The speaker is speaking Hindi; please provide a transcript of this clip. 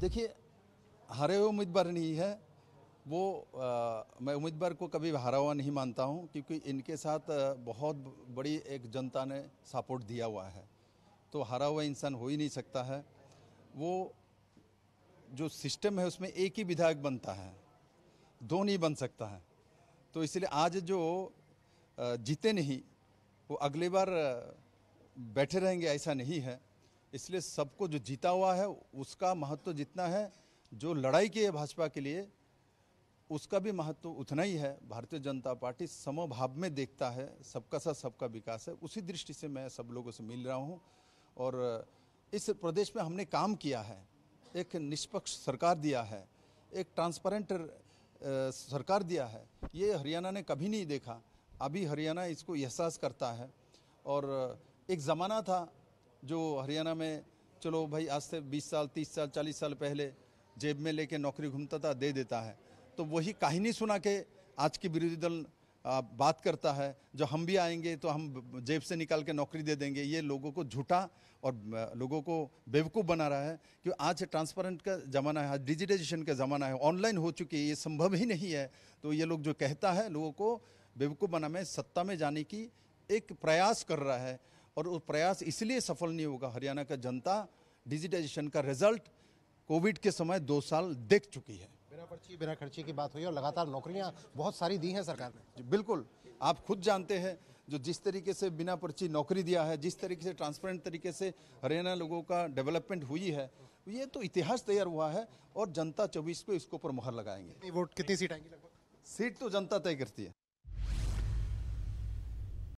देखिए हारे हुए उम्मीदवार नहीं है वो आ, मैं उम्मीदवार को कभी हारा हुआ नहीं मानता हूँ क्योंकि इनके साथ बहुत बड़ी एक जनता ने सपोर्ट दिया हुआ है तो हारा हुआ इंसान हो ही नहीं सकता है वो जो सिस्टम है उसमें एक ही विधायक बनता है दो नहीं बन सकता है तो इसलिए आज जो जीते नहीं वो अगली बार बैठे रहेंगे ऐसा नहीं है इसलिए सबको जो जीता हुआ है उसका महत्व जितना है जो लड़ाई की है भाजपा के लिए उसका भी महत्व उतना ही है भारतीय जनता पार्टी समभाव में देखता है सबका साथ सबका विकास है उसी दृष्टि से मैं सब लोगों से मिल रहा हूँ और इस प्रदेश में हमने काम किया है एक निष्पक्ष सरकार दिया है एक ट्रांसपेरेंट सरकार दिया है ये हरियाणा ने कभी नहीं देखा अभी हरियाणा इसको एहसास करता है और एक ज़माना था जो हरियाणा में चलो भाई आज से 20 साल 30 साल 40 साल पहले जेब में लेके नौकरी घूमता था दे देता है तो वही कहानी सुना के आज की विरोधी दल बात करता है जो हम भी आएंगे तो हम जेब से निकाल के नौकरी दे देंगे ये लोगों को झूठा और लोगों को बेवकूफ़ बना रहा है क्यों आज ट्रांसपेरेंट का ज़माना है आज डिजिटाइजेशन का ज़माना है ऑनलाइन हो चुकी है ये संभव ही नहीं है तो ये लोग जो कहता है लोगों को बेवकूफ़ बना में सत्ता में जाने की एक प्रयास कर रहा है और वो प्रयास इसलिए सफल नहीं होगा हरियाणा का जनता डिजिटाइजेशन का रिजल्ट कोविड के समय दो साल देख चुकी है बिना पर्ची बिना खर्ची की बात हुई और लगातार नौकरियां बहुत सारी दी हैं सरकार ने बिल्कुल आप खुद जानते हैं जो जिस तरीके से बिना पर्ची नौकरी दिया है जिस तरीके से ट्रांसपेरेंट तरीके से हरियाणा लोगों का डेवलपमेंट हुई है ये तो इतिहास तैयार हुआ है और जनता चौबीस को इसको ऊपर मुहर लगाएंगे वोट कितनी सीट आएंगी लगभग सीट तो जनता तय करती है